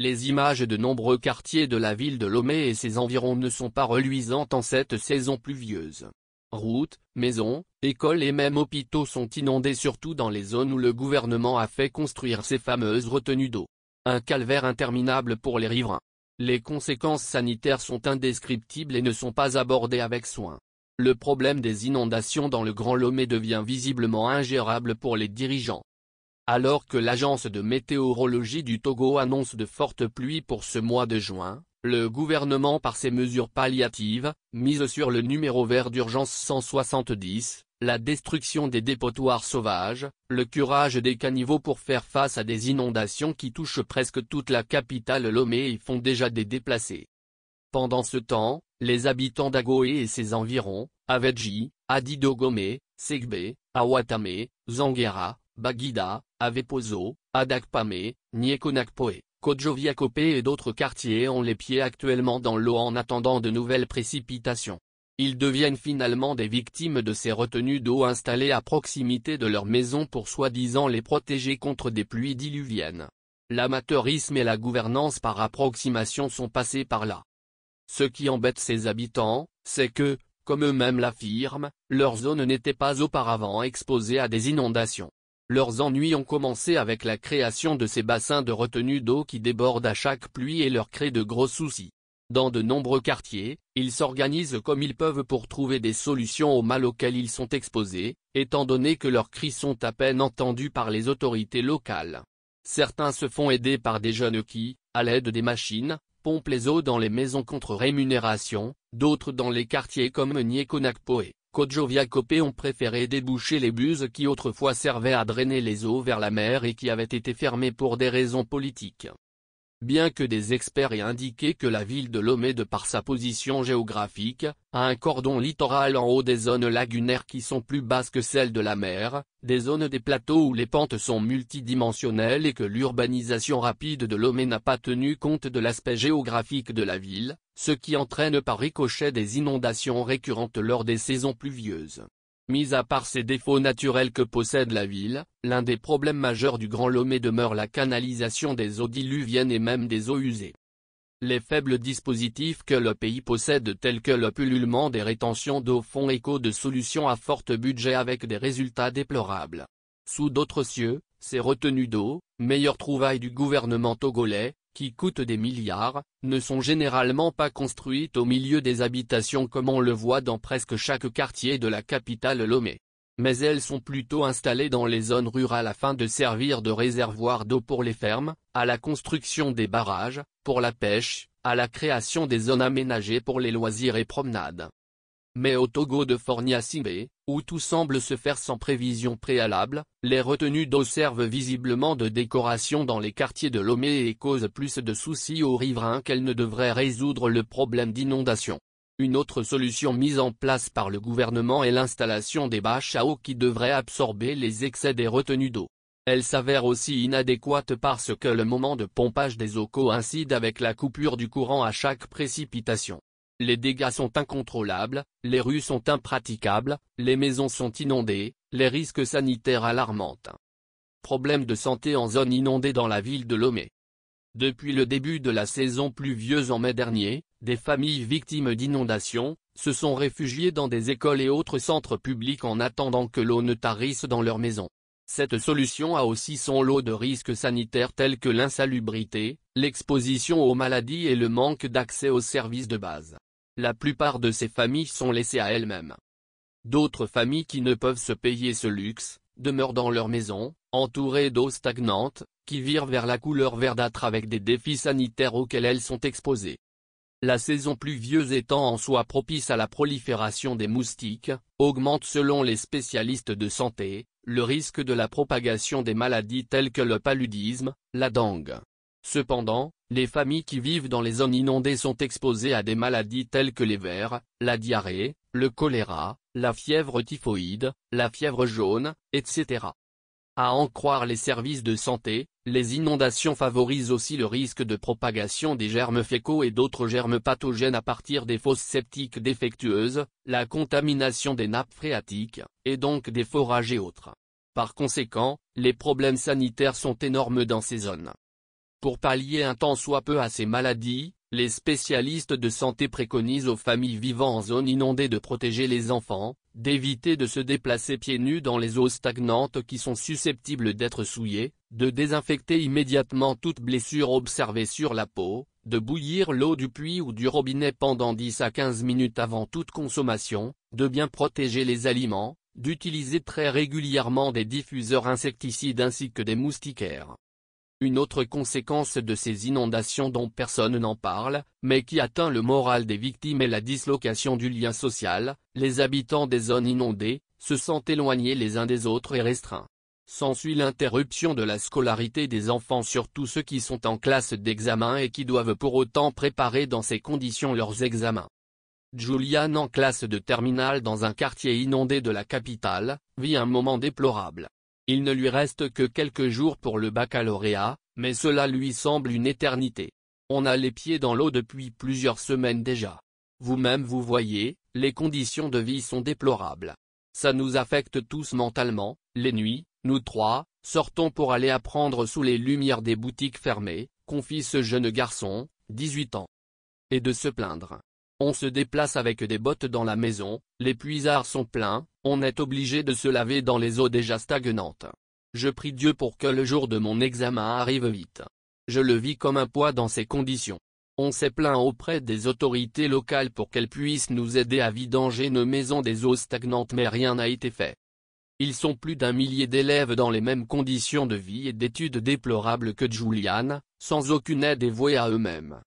Les images de nombreux quartiers de la ville de Lomé et ses environs ne sont pas reluisantes en cette saison pluvieuse. Routes, maisons, écoles et même hôpitaux sont inondés surtout dans les zones où le gouvernement a fait construire ses fameuses retenues d'eau. Un calvaire interminable pour les riverains. Les conséquences sanitaires sont indescriptibles et ne sont pas abordées avec soin. Le problème des inondations dans le Grand Lomé devient visiblement ingérable pour les dirigeants. Alors que l'agence de météorologie du Togo annonce de fortes pluies pour ce mois de juin, le gouvernement par ses mesures palliatives, mise sur le numéro vert d'urgence 170, la destruction des dépotoirs sauvages, le curage des caniveaux pour faire face à des inondations qui touchent presque toute la capitale Lomé et font déjà des déplacés. Pendant ce temps, les habitants d'Agoé et ses environs, Avedji, Adidogomé, Segbe, Awatame, Zangera. Bagida, Avepozo, Adakpame, Niekonakpoe, Kodjoviakope et d'autres quartiers ont les pieds actuellement dans l'eau en attendant de nouvelles précipitations. Ils deviennent finalement des victimes de ces retenues d'eau installées à proximité de leurs maisons pour soi-disant les protéger contre des pluies diluviennes. L'amateurisme et la gouvernance par approximation sont passés par là. Ce qui embête ces habitants, c'est que, comme eux-mêmes l'affirment, leur zone n'était pas auparavant exposée à des inondations. Leurs ennuis ont commencé avec la création de ces bassins de retenue d'eau qui débordent à chaque pluie et leur créent de gros soucis. Dans de nombreux quartiers, ils s'organisent comme ils peuvent pour trouver des solutions au mal auquel ils sont exposés, étant donné que leurs cris sont à peine entendus par les autorités locales. Certains se font aider par des jeunes qui, à l'aide des machines, pompent les eaux dans les maisons contre rémunération, d'autres dans les quartiers comme Nyekonakpoé. Kojovia Copé ont préféré déboucher les buses qui autrefois servaient à drainer les eaux vers la mer et qui avaient été fermées pour des raisons politiques. Bien que des experts aient indiqué que la ville de Lomé de par sa position géographique, a un cordon littoral en haut des zones lagunaires qui sont plus basses que celles de la mer, des zones des plateaux où les pentes sont multidimensionnelles et que l'urbanisation rapide de Lomé n'a pas tenu compte de l'aspect géographique de la ville, ce qui entraîne par ricochet des inondations récurrentes lors des saisons pluvieuses. Mis à part ces défauts naturels que possède la ville, l'un des problèmes majeurs du Grand Lomé demeure la canalisation des eaux diluviennes et même des eaux usées. Les faibles dispositifs que le pays possède tels que le pullulement des rétentions d'eau font écho de solutions à fort budget avec des résultats déplorables. Sous d'autres cieux, ces retenues d'eau, meilleure trouvaille du gouvernement togolais, qui coûtent des milliards, ne sont généralement pas construites au milieu des habitations comme on le voit dans presque chaque quartier de la capitale Lomé. Mais elles sont plutôt installées dans les zones rurales afin de servir de réservoir d'eau pour les fermes, à la construction des barrages, pour la pêche, à la création des zones aménagées pour les loisirs et promenades. Mais au Togo de fornia où tout semble se faire sans prévision préalable, les retenues d'eau servent visiblement de décoration dans les quartiers de Lomé et causent plus de soucis aux riverains qu'elles ne devraient résoudre le problème d'inondation. Une autre solution mise en place par le gouvernement est l'installation des bâches à eau qui devraient absorber les excès des retenues d'eau. Elle s'avère aussi inadéquate parce que le moment de pompage des eaux coïncide avec la coupure du courant à chaque précipitation les dégâts sont incontrôlables, les rues sont impraticables, les maisons sont inondées, les risques sanitaires alarmantes. Problèmes de santé en zone inondée dans la ville de Lomé. Depuis le début de la saison pluvieuse en mai dernier, des familles victimes d'inondations, se sont réfugiées dans des écoles et autres centres publics en attendant que l'eau ne tarisse dans leur maison. Cette solution a aussi son lot de risques sanitaires tels que l'insalubrité, l'exposition aux maladies et le manque d'accès aux services de base la plupart de ces familles sont laissées à elles-mêmes. D'autres familles qui ne peuvent se payer ce luxe, demeurent dans leur maison, entourées d'eau stagnante, qui virent vers la couleur verdâtre avec des défis sanitaires auxquels elles sont exposées. La saison pluvieuse étant en soi propice à la prolifération des moustiques, augmente selon les spécialistes de santé, le risque de la propagation des maladies telles que le paludisme, la dengue, Cependant, les familles qui vivent dans les zones inondées sont exposées à des maladies telles que les vers, la diarrhée, le choléra, la fièvre typhoïde, la fièvre jaune, etc. À en croire les services de santé, les inondations favorisent aussi le risque de propagation des germes fécaux et d'autres germes pathogènes à partir des fosses septiques défectueuses, la contamination des nappes phréatiques, et donc des forages et autres. Par conséquent, les problèmes sanitaires sont énormes dans ces zones. Pour pallier un temps soit peu à ces maladies, les spécialistes de santé préconisent aux familles vivant en zone inondée de protéger les enfants, d'éviter de se déplacer pieds nus dans les eaux stagnantes qui sont susceptibles d'être souillées, de désinfecter immédiatement toute blessure observée sur la peau, de bouillir l'eau du puits ou du robinet pendant 10 à 15 minutes avant toute consommation, de bien protéger les aliments, d'utiliser très régulièrement des diffuseurs insecticides ainsi que des moustiquaires. Une autre conséquence de ces inondations dont personne n'en parle, mais qui atteint le moral des victimes est la dislocation du lien social, les habitants des zones inondées, se sentent éloignés les uns des autres et restreints. S'ensuit l'interruption de la scolarité des enfants surtout ceux qui sont en classe d'examen et qui doivent pour autant préparer dans ces conditions leurs examens. Julian en classe de terminale dans un quartier inondé de la capitale, vit un moment déplorable. Il ne lui reste que quelques jours pour le baccalauréat, mais cela lui semble une éternité. On a les pieds dans l'eau depuis plusieurs semaines déjà. Vous-même vous voyez, les conditions de vie sont déplorables. Ça nous affecte tous mentalement, les nuits, nous trois, sortons pour aller apprendre sous les lumières des boutiques fermées, confie ce jeune garçon, 18 ans. Et de se plaindre. On se déplace avec des bottes dans la maison, les puisards sont pleins, on est obligé de se laver dans les eaux déjà stagnantes. Je prie Dieu pour que le jour de mon examen arrive vite. Je le vis comme un poids dans ces conditions. On s'est plaint auprès des autorités locales pour qu'elles puissent nous aider à vidanger nos maisons des eaux stagnantes mais rien n'a été fait. Ils sont plus d'un millier d'élèves dans les mêmes conditions de vie et d'études déplorables que Julian, sans aucune aide et vouée à eux-mêmes.